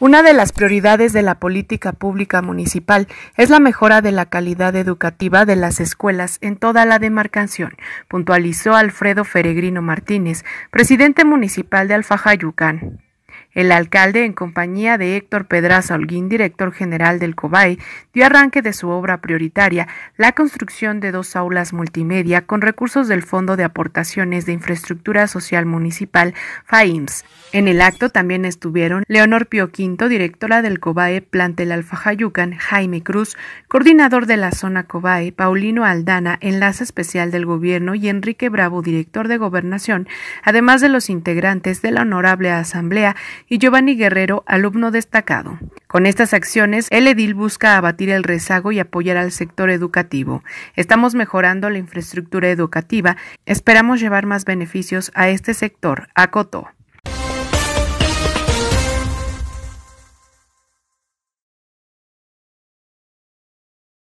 Una de las prioridades de la política pública municipal es la mejora de la calidad educativa de las escuelas en toda la demarcación, puntualizó Alfredo Feregrino Martínez, presidente municipal de Alfajayucán. El alcalde, en compañía de Héctor Pedraza Holguín, director general del COBAE, dio arranque de su obra prioritaria, la construcción de dos aulas multimedia con recursos del Fondo de Aportaciones de Infraestructura Social Municipal, FAIMS. En el acto también estuvieron Leonor Pio Quinto, directora del COBAE Plantel Alfajayucan, Jaime Cruz, coordinador de la zona COBAE, Paulino Aldana, enlace especial del gobierno y Enrique Bravo, director de gobernación, además de los integrantes de la Honorable Asamblea y Giovanni Guerrero, alumno destacado. Con estas acciones, el edil busca abatir el rezago y apoyar al sector educativo. Estamos mejorando la infraestructura educativa, esperamos llevar más beneficios a este sector, acotó.